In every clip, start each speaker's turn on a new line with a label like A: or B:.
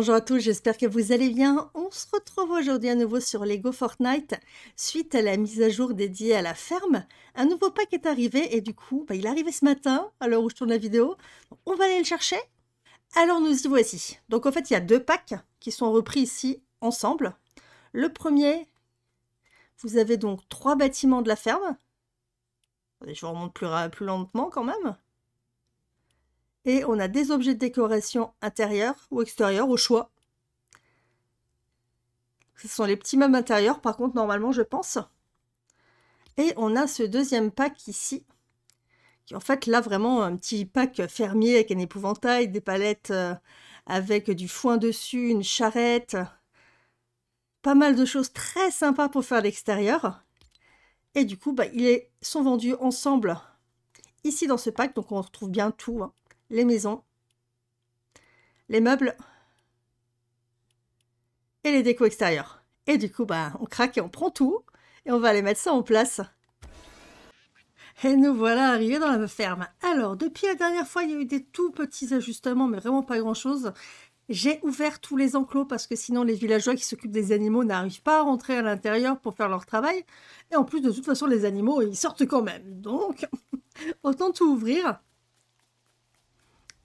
A: bonjour à tous, j'espère que vous allez bien. On se retrouve aujourd'hui à nouveau sur Lego Fortnite. Suite à la mise à jour dédiée à la ferme, un nouveau pack est arrivé et du coup, bah, il est arrivé ce matin, à l'heure où je tourne la vidéo. On va aller le chercher Alors nous y voici. Donc en fait, il y a deux packs qui sont repris ici ensemble. Le premier, vous avez donc trois bâtiments de la ferme. Je vous remonte plus lentement quand même. Et on a des objets de décoration intérieurs ou extérieurs au choix. Ce sont les petits meubles intérieurs, par contre, normalement, je pense. Et on a ce deuxième pack ici, qui en fait, là, vraiment, un petit pack fermier avec un épouvantail, des palettes euh, avec du foin dessus, une charrette. Pas mal de choses très sympas pour faire l'extérieur. Et du coup, bah, ils sont vendus ensemble ici dans ce pack, donc on retrouve bien tout. Hein les maisons, les meubles et les décos extérieurs. Et du coup, bah, on craque et on prend tout et on va aller mettre ça en place. Et nous voilà arrivés dans la ferme. Alors, depuis la dernière fois, il y a eu des tout petits ajustements, mais vraiment pas grand-chose. J'ai ouvert tous les enclos parce que sinon les villageois qui s'occupent des animaux n'arrivent pas à rentrer à l'intérieur pour faire leur travail. Et en plus, de toute façon, les animaux, ils sortent quand même. Donc, autant tout ouvrir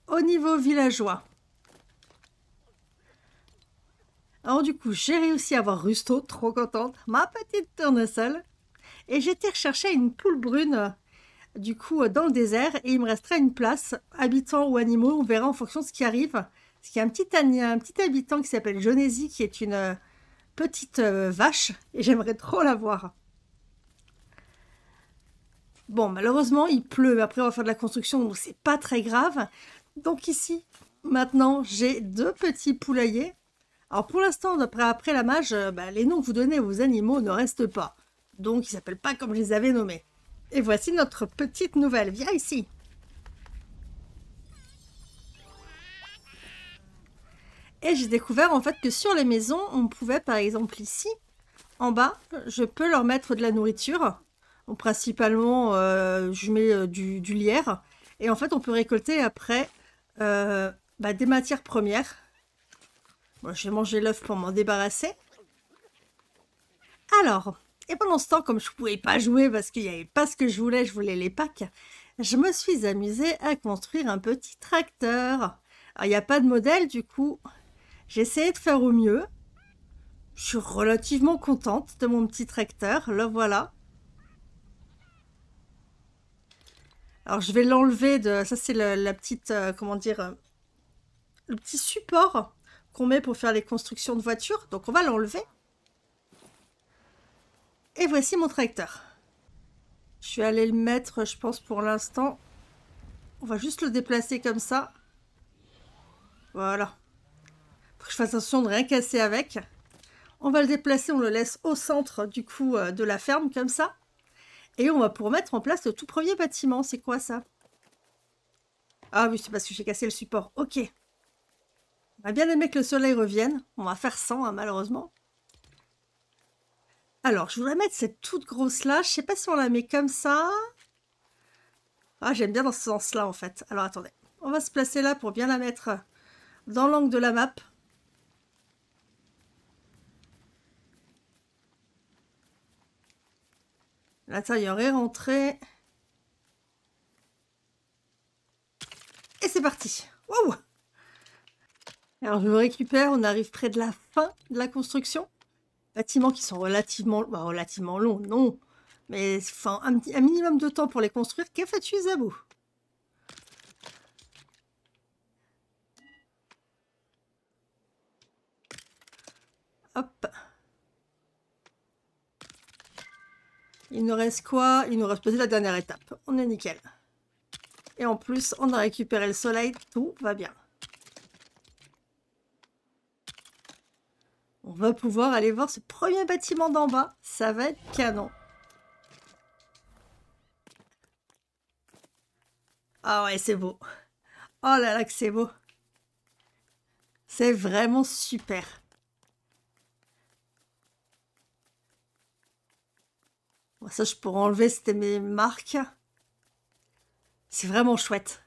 A: au niveau villageois. Alors du coup, j'ai réussi à voir Rusto, trop contente, ma petite tournesol. Et j'étais à une poule brune, du coup, dans le désert. Et il me resterait une place, habitants ou animaux, on verra en fonction de ce qui arrive. Parce qu'il y a un petit, un petit habitant qui s'appelle jonesy qui est une euh, petite euh, vache. Et j'aimerais trop la voir. Bon, malheureusement, il pleut, après, on va faire de la construction, donc c'est pas très grave. Donc ici, maintenant, j'ai deux petits poulaillers. Alors pour l'instant, après, après la mage, euh, bah, les noms que vous donnez aux animaux ne restent pas. Donc ils ne s'appellent pas comme je les avais nommés. Et voici notre petite nouvelle. Viens ici. Et j'ai découvert en fait que sur les maisons, on pouvait par exemple ici, en bas, je peux leur mettre de la nourriture. principalement, euh, je mets euh, du, lierre. Et en fait, on peut récolter après euh, bah, des matières premières. moi je vais manger l'œuf pour m'en débarrasser. Alors, et pendant ce temps, comme je ne pouvais pas jouer parce qu'il n'y avait pas ce que je voulais, je voulais les packs, je me suis amusée à construire un petit tracteur. Alors, il n'y a pas de modèle, du coup, j'ai essayé de faire au mieux. Je suis relativement contente de mon petit tracteur, le voilà. Alors je vais l'enlever de... Ça c'est la, petite... Euh, comment dire euh, Le petit support qu'on met pour faire les constructions de voitures. Donc on va l'enlever. Et voici mon tracteur. Je suis aller le mettre, je pense, pour l'instant. On va juste le déplacer comme ça. Voilà. Faut que je fasse attention de rien casser avec. On va le déplacer, on le laisse au centre, du coup, euh, de la ferme, comme ça. Et on va pouvoir mettre en place le tout premier bâtiment. C'est quoi ça Ah oui, c'est parce que j'ai cassé le support. Ok. On va bien aimer que le soleil revienne. On va faire 100, hein, malheureusement. Alors, je voudrais mettre cette toute grosse là. Je sais pas si on la met comme ça. Ah, j'aime bien dans ce sens-là, en fait. Alors, attendez. On va se placer là pour bien la mettre dans l'angle de la map. L'intérieur est rentré. Et c'est parti. Alors je me récupère, on arrive près de la fin de la construction. Bâtiments qui sont relativement, bah, relativement longs, non. Mais un, un, minimum de temps pour les construire. Que que tu Zabou Hop. Il nous reste quoi Il nous reste peut la dernière étape. On est nickel. Et en plus, on a récupéré le soleil. Tout va bien. On va pouvoir aller voir ce premier bâtiment d'en bas. Ça va être canon. Ah ouais, c'est beau. Oh là là que c'est beau. C'est vraiment super. Bah, ça, je pourrais enlever, c'était mes marques. C'est vraiment chouette.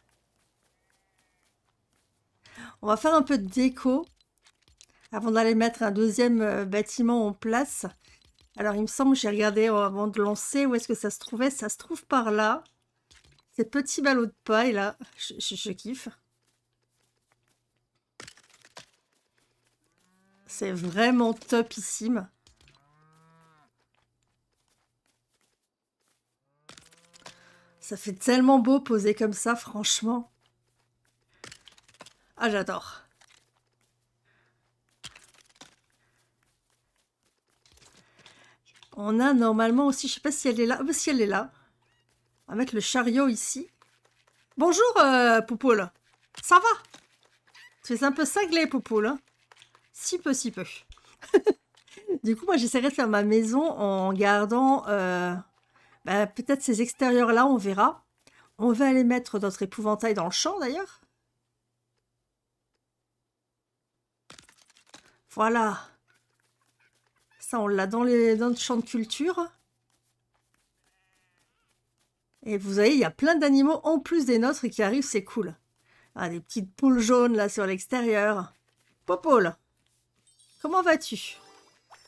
A: On va faire un peu de déco avant d'aller mettre un deuxième euh, bâtiment en place. Alors, il me semble que j'ai regardé avant de lancer où est-ce que ça se trouvait. Ça se trouve par là. Ces petits ballots de paille, là, je kiffe. C'est vraiment topissime. Ça fait tellement beau poser comme ça, franchement. Ah, j'adore. On a normalement aussi, je sais pas si elle est là, si elle est là. On va mettre le chariot ici. Bonjour, euh, Poupoule. Ça va Tu es un peu cinglé, Poupoule. Hein? si peu, si peu. du coup, moi, j'essaierai de faire ma maison en gardant... Euh, bah, peut-être ces extérieurs-là, on verra. On va aller mettre notre épouvantail dans le champ, d'ailleurs. Voilà. Ça, on l'a dans, les, dans le champ de culture. Et vous voyez, il y a plein d'animaux en plus des nôtres qui arrivent, c'est cool. Ah, des petites poules jaunes là sur l'extérieur. Popole, comment vas-tu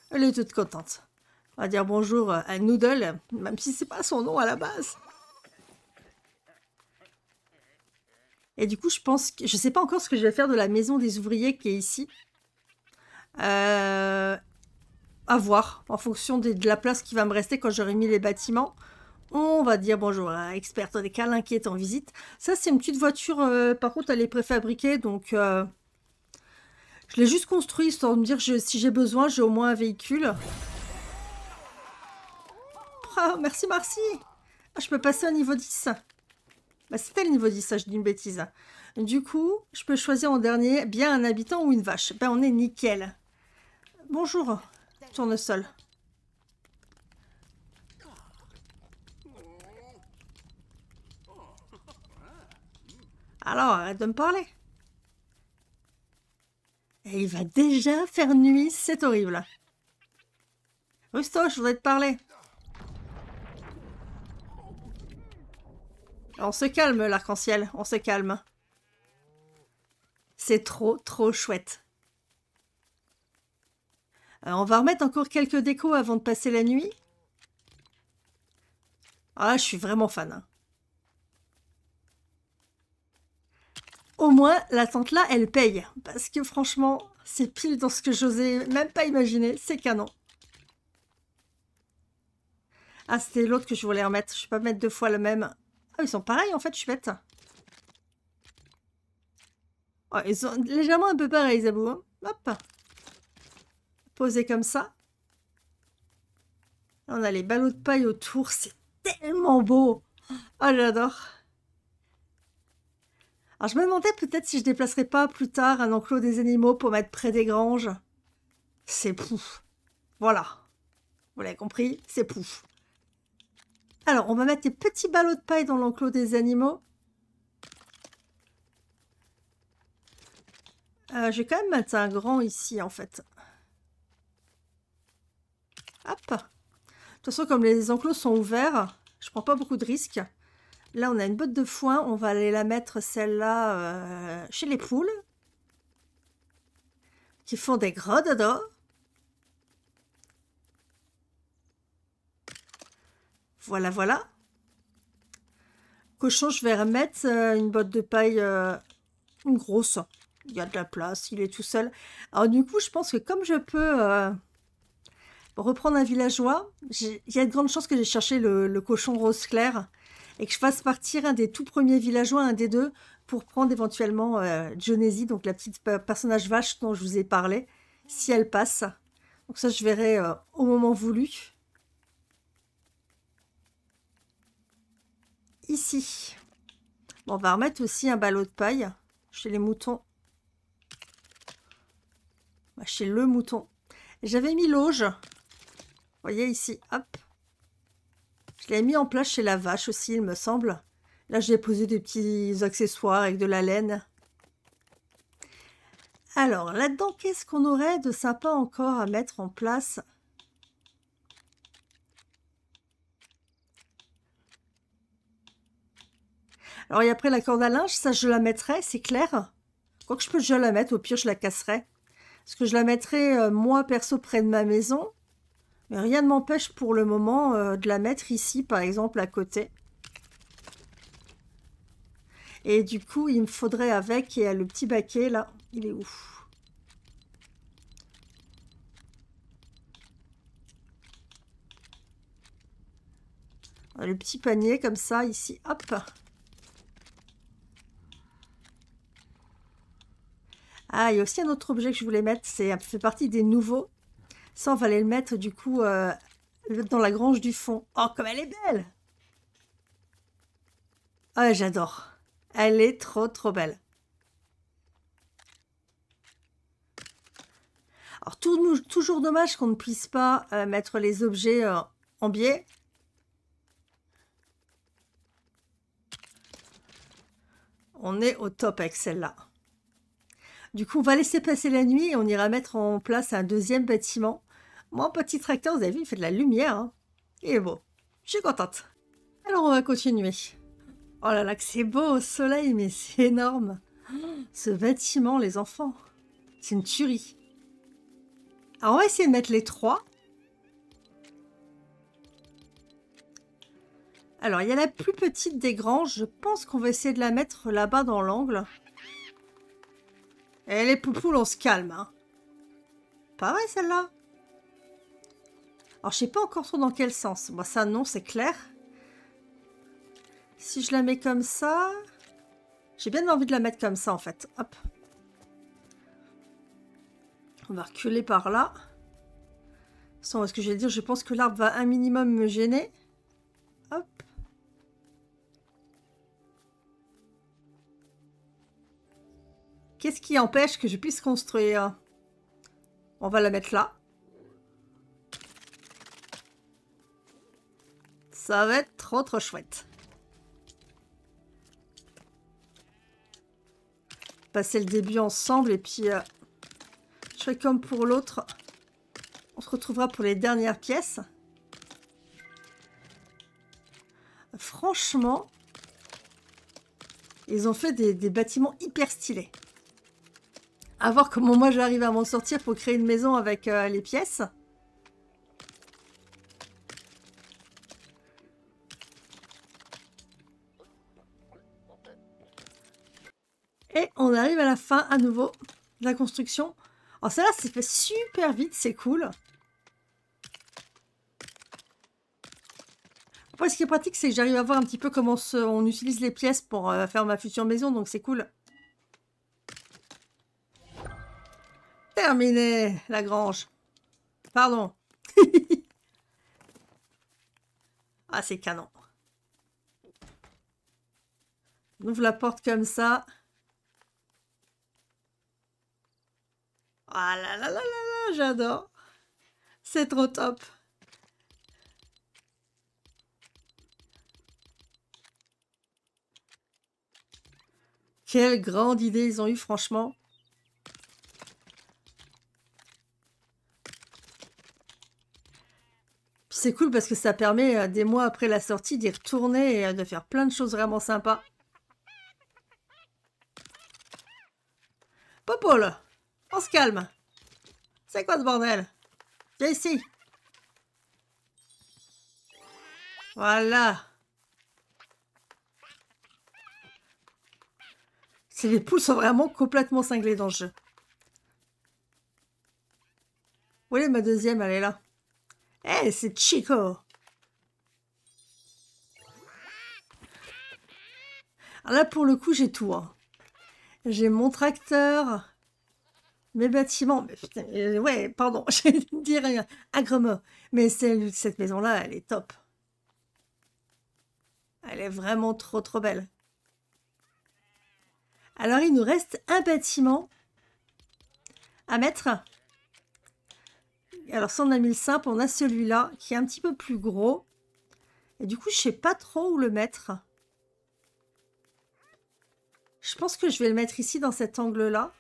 A: Elle est toute contente. On va dire bonjour à Noodle, même si c'est pas son nom à la base. Et du coup, je pense que je sais pas encore ce que je vais faire de la maison des ouvriers qui est ici. Euh, à voir, en fonction de, la place qui va me rester quand j'aurai mis les bâtiments. On va dire bonjour à l'experte des câlins qui est en visite. Ça, c'est une petite voiture. Euh, par contre, elle est préfabriquée, donc euh, je l'ai juste construite histoire de me dire si j'ai besoin, j'ai au moins un véhicule. Ah, merci, merci. Ah, je peux passer au niveau 10. Bah, c'était le niveau 10, ça, je dis une bêtise. Du coup, je peux choisir en dernier bien un habitant ou une vache. Ben, on est nickel. Bonjour, tournesol. Alors, arrête de me parler. Eh, il va déjà faire nuit, c'est horrible. Rusto, je voudrais te parler. On se calme, l'arc-en-ciel, on se calme. C'est trop, trop chouette. Euh, on va remettre encore quelques décos avant de passer la nuit. Ah, je suis vraiment fan. Hein. Au moins, la tente là, elle paye. Parce que franchement, c'est pile dans ce que j'osais même pas imaginer. C'est canon. Ah, c'était l'autre que je voulais remettre. Je ne vais pas mettre deux fois le même ils sont pareils en fait, je suis ils sont légèrement un peu pareils, Zabou. Hein. Hop. Posé comme ça. On a les ballots de paille autour. C'est tellement beau. Oh, j'adore. Alors, je me demandais peut-être si je déplacerais pas plus tard un enclos des animaux pour mettre près des granges. C'est pouf. Voilà. Vous l'avez compris, c'est pouf. Alors, on va mettre des petits ballots de paille dans l'enclos des animaux. Euh, je vais quand même mettre un grand ici, en fait. Hop. De toute façon, comme les enclos sont ouverts, je prends pas beaucoup de risques. Là, on a une botte de foin. On va aller la mettre, celle-là, euh, chez les poules. Qui font des gros d'or. Voilà, voilà. Cochon, je vais remettre euh, une botte de paille, euh, grosse. Il y a de la place, il est tout seul. Alors du coup, je pense que comme je peux euh, reprendre un villageois, il y a de grandes chances que j'ai cherché le, cochon rose clair et que je fasse partir un des tout premiers villageois, un des deux, pour prendre éventuellement euh, donc la petite personnage vache dont je vous ai parlé, si elle passe. Donc ça, je verrai au moment voulu. ici. on va remettre aussi un ballot de paille chez les moutons. Bah, chez le mouton. J'avais mis l'auge. Vous voyez ici, hop. Je l'ai mis en place chez la vache aussi, il me semble. Là, j'ai posé des petits accessoires avec de la laine. Alors, là-dedans, qu'est-ce qu'on aurait de sympa encore à mettre en place Alors, et après, la corde à linge, ça, je la mettrais, c'est clair. Quoi que je peux je la mettre, au pire, je la casserai. Parce que je la mettrais, euh, moi, perso, près de ma maison. Mais rien ne m'empêche pour le moment euh, de la mettre ici, par exemple, à côté. Et du coup, il me faudrait avec, et le petit baquet, là, il est où le petit panier comme ça ici, hop. Ah, il y a aussi un autre objet que je voulais mettre, c'est fait partie des nouveaux. Ça, on va aller le mettre du coup euh, dans la grange du fond. Oh, comme elle est belle Ah, j'adore. Elle est trop, trop belle. Alors, toujours dommage qu'on ne puisse pas euh, mettre les objets euh, en biais. On est au top avec celle-là. Du coup, on va laisser passer la nuit et on ira mettre en place un deuxième bâtiment. Mon petit tracteur, vous avez vu, il fait de la lumière. Hein. Et Il beau. Je suis contente. Alors, on va continuer. Oh là là, que c'est beau au soleil, mais c'est énorme. Ce bâtiment, les enfants, c'est une tuerie. Alors, on va essayer de mettre les trois. Alors, il y a la plus petite des granges. Je pense qu'on va essayer de la mettre là-bas dans l'angle. Et les poupoules, on se calme, hein. Pas vrai, celle-là Alors, je sais pas encore trop dans quel sens. Moi, ça, non, c'est clair. Si je la mets comme ça... J'ai bien envie de la mettre comme ça, en fait. Hop. On va reculer par là. Sans, est-ce que je vais dire Je pense que l'arbre va un minimum me gêner. Qu'est-ce qui empêche que je puisse construire On va la mettre là. Ça va être trop trop chouette. Passer le début ensemble et puis Je euh, ferai comme pour l'autre. On se retrouvera pour les dernières pièces. Franchement, ils ont fait des bâtiments hyper stylés à voir comment moi j'arrive à m'en sortir pour créer une maison avec euh, les pièces. Et on arrive à la fin à nouveau de la construction. Alors oh, ça là, c'est fait super vite, c'est cool. Après, ce qui est pratique, c'est que j'arrive à voir un petit peu comment on utilise les pièces pour euh, faire ma future maison, donc c'est cool. Terminé, la grange. Pardon. ah, c'est canon. On ouvre la porte comme ça. Ah là là là là là, j'adore. C'est trop top. Quelle grande idée ils ont eu, franchement. C'est cool parce que ça permet, euh, des mois après la sortie, d'y retourner et euh, de faire plein de choses vraiment sympas. Popole, on se calme. C'est quoi ce bordel Viens ici. Voilà. les poules sont vraiment complètement cinglées dans le jeu. Où est ma deuxième Elle est là c'est Chico. Alors là, pour le coup, j'ai tout. J'ai mon tracteur, mes bâtiments. Mais putain, euh, ouais, pardon, j'ai dis rien. agrément Mais cette maison-là, elle est top. Elle est vraiment trop, trop belle. Alors, il nous reste un bâtiment à mettre. Alors, si on a mis le simple, on a celui-là qui est un petit peu plus gros. Et du coup, je sais pas trop où le mettre. Je pense que je vais le mettre ici, dans cet angle-là.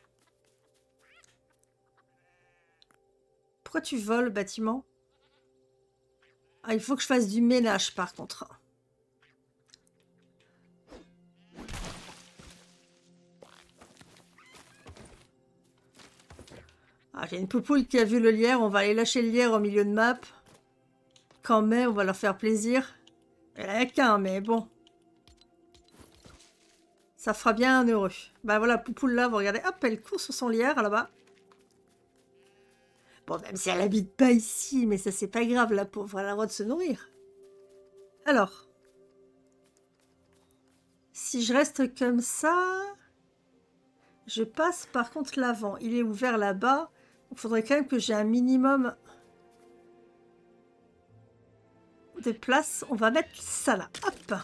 A: Pourquoi tu voles, bâtiment Ah, il faut que je fasse du ménage, par contre. Ah, il y une poupoule qui a vu le lierre. On va aller lâcher le lierre au milieu de map. Quand même, on va leur faire plaisir. Elle a qu'un, mais bon. Ça fera bien un heureux. Bah voilà, poupoule là, vous regardez. Hop, elle court sur son lierre là-bas. Bon, même si elle habite pas ici, mais ça c'est pas grave, la pauvre, elle a le droit de se nourrir. Alors. Si je reste comme ça... Je passe par contre l'avant. Il est ouvert là-bas. Il faudrait quand même que j'ai un minimum de place. On va mettre ça là. Hop ah,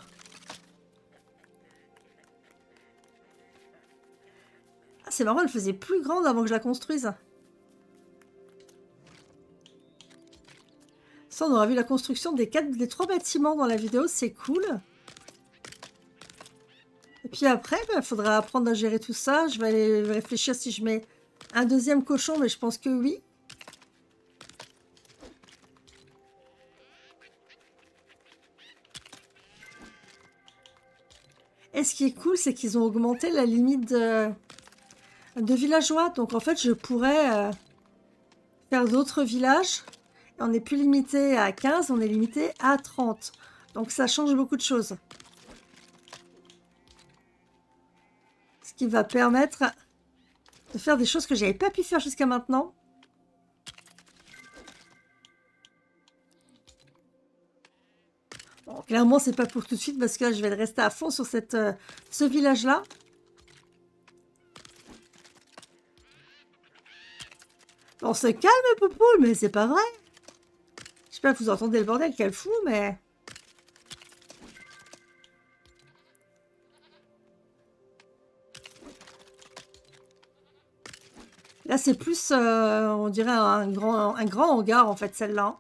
A: C'est marrant, elle faisait plus grande avant que je la construise. Ça, on aura vu la construction des, trois bâtiments dans la vidéo, c'est cool. Et puis après, il ben, faudra apprendre à gérer tout ça. Je vais aller réfléchir si je mets un deuxième cochon, mais je pense que oui. Et ce qui est cool, c'est qu'ils ont augmenté la limite de, villageois. Donc en fait, je pourrais euh, faire d'autres villages. On n'est plus limité à 15, on est limité à 30. Donc ça change beaucoup de choses. Ce qui va permettre de faire des choses que j'avais pas pu faire jusqu'à maintenant. Bon, clairement, c'est pas pour tout de suite parce que je vais rester à fond sur cette, euh, ce village-là. On se calme, Poupou. mais c'est pas vrai. J'espère que vous entendez le bordel, qu'elle fou, mais... c'est plus, euh, on dirait, un grand, un grand hangar, en fait, celle-là.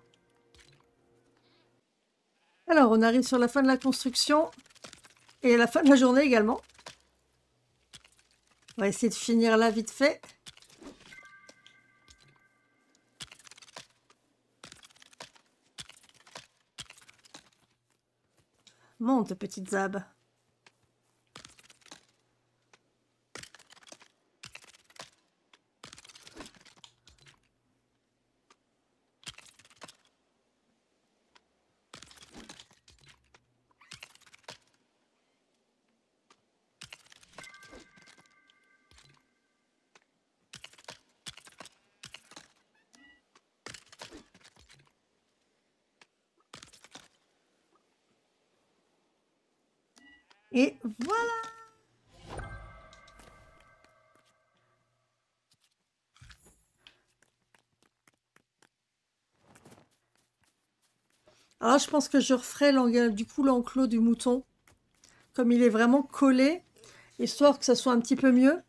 A: Alors, on arrive sur la fin de la construction et la fin de la journée également. On va essayer de finir là vite fait. Monte, petite Zab. Et voilà Alors je pense que je referai du coup l'enclos du mouton, comme il est vraiment collé, histoire que ça soit un petit peu mieux.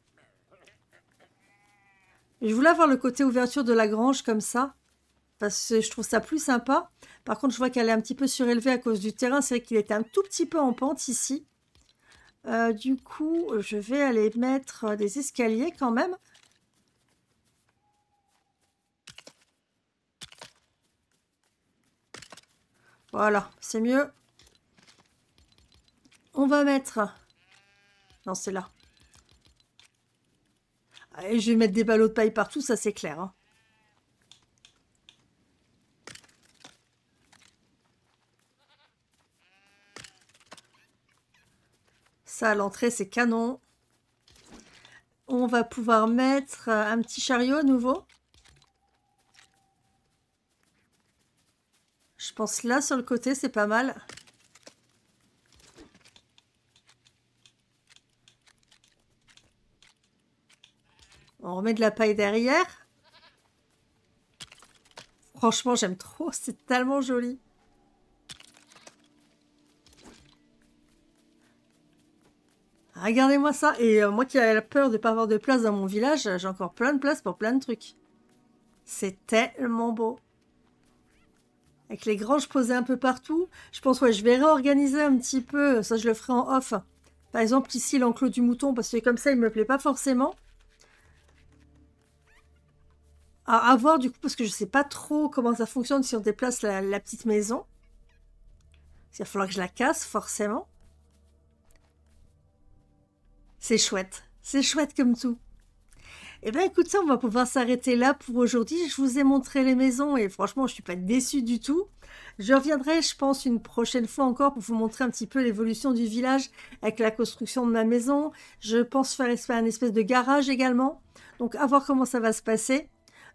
A: Je voulais avoir le côté ouverture de la grange comme ça, parce que je trouve ça plus sympa. Par contre, je vois qu'elle est un petit peu surélevée à cause du terrain. C'est vrai qu'il était un tout petit peu en pente ici. Euh, du coup, je vais aller mettre des escaliers quand même. Voilà, c'est mieux. On va mettre... Non, c'est là. Et je vais mettre des ballots de paille partout, ça c'est clair. Hein. Ça, à l'entrée, c'est canon. On va pouvoir mettre euh, un petit chariot à nouveau. Je pense là, sur le côté, c'est pas mal. On remet de la paille derrière. Franchement, j'aime trop. C'est tellement joli. Regardez-moi ça. Et euh, moi qui avais peur de ne pas avoir de place dans mon village, euh, j'ai encore plein de place pour plein de trucs. C'est tellement beau. Avec les granges posées un peu partout. Je pense, ouais, je vais réorganiser un petit peu. Ça, je le ferai en off. Par exemple, ici, l'enclos du mouton, parce que comme ça, il ne me plaît pas forcément. À, avoir voir, du coup, parce que je ne sais pas trop comment ça fonctionne si on déplace la, la petite maison. Il va falloir que je la casse, forcément. C'est chouette. C'est chouette comme tout. Eh bien, ça, on va pouvoir s'arrêter là pour aujourd'hui. Je vous ai montré les maisons et franchement, je ne suis pas déçue du tout. Je reviendrai, je pense, une prochaine fois encore pour vous montrer un petit peu l'évolution du village avec la construction de ma maison. Je pense faire un espèce de garage également. Donc, à voir comment ça va se passer.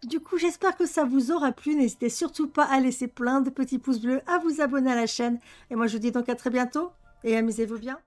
A: Du coup, j'espère que ça vous aura plu. N'hésitez surtout pas à laisser plein de petits pouces bleus, à vous abonner à la chaîne. Et moi, je vous dis donc à très bientôt et amusez-vous bien.